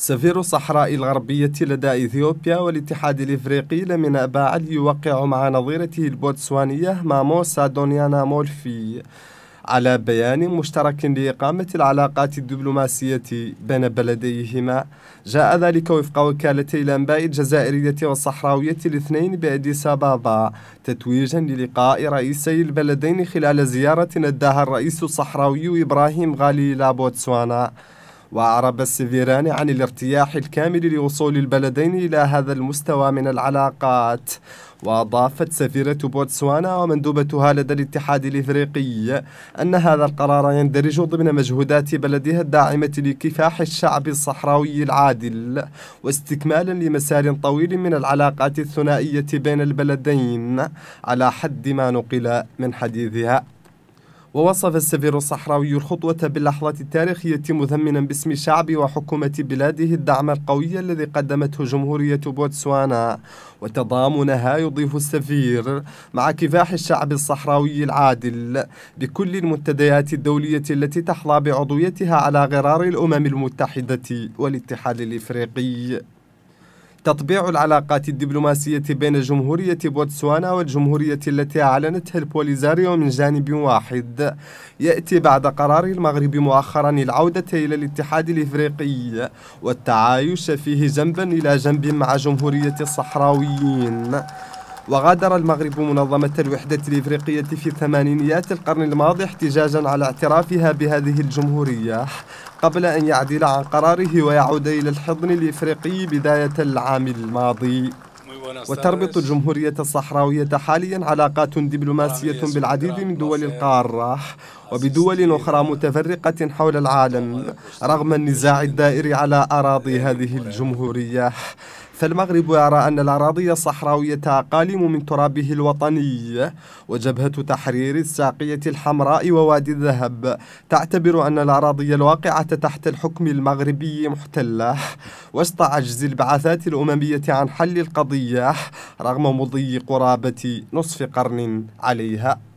سفير الصحراء الغربية لدى إثيوبيا والاتحاد الإفريقي لمن أباعد يوقع مع نظيرته البوتسوانية ماموسا دونيانا مولفي على بيان مشترك لإقامة العلاقات الدبلوماسية بين بلديهما جاء ذلك وفق وكالتي الأنباء الجزائرية والصحراوية الاثنين بأديس أبابا تتويجا للقاء رئيسي البلدين خلال زيارة أداها الرئيس الصحراوي إبراهيم غالي إلى بوتسوانا وأعرب السفيران عن الارتياح الكامل لوصول البلدين إلى هذا المستوى من العلاقات وأضافت سفيرة بوتسوانا ومندوبتها لدى الاتحاد الإفريقي أن هذا القرار يندرج ضمن مجهودات بلدها الداعمة لكفاح الشعب الصحراوي العادل واستكمالا لمسار طويل من العلاقات الثنائية بين البلدين على حد ما نقل من حديثها ووصف السفير الصحراوي الخطوة باللحظة التاريخية مثمنا باسم شعب وحكومة بلاده الدعم القوي الذي قدمته جمهورية بوتسوانا وتضامنها يضيف السفير مع كفاح الشعب الصحراوي العادل بكل المنتديات الدولية التي تحظى بعضويتها على غرار الأمم المتحدة والاتحاد الإفريقي تطبيع العلاقات الدبلوماسية بين جمهورية بوتسوانا والجمهورية التي أعلنتها البوليزاريو من جانب واحد يأتي بعد قرار المغرب مؤخرا العودة إلى الاتحاد الإفريقي والتعايش فيه جنبا إلى جنب مع جمهورية الصحراويين وغادر المغرب منظمة الوحدة الإفريقية في ثمانينيات القرن الماضي احتجاجا على اعترافها بهذه الجمهورية قبل أن يعدل عن قراره ويعود إلى الحضن الإفريقي بداية العام الماضي وتربط الجمهورية الصحراوية حاليا علاقات دبلوماسية بالعديد من دول القارة وبدول أخرى متفرقة حول العالم رغم النزاع الدائر على أراضي هذه الجمهورية فالمغرب يرى أن الأراضي الصحراوية أقاليم من ترابه الوطني وجبهة تحرير الساقية الحمراء ووادي الذهب تعتبر أن الأراضي الواقعة تحت الحكم المغربي محتلة وسط عجز البعثات الأممية عن حل القضية رغم مضي قرابة نصف قرن عليها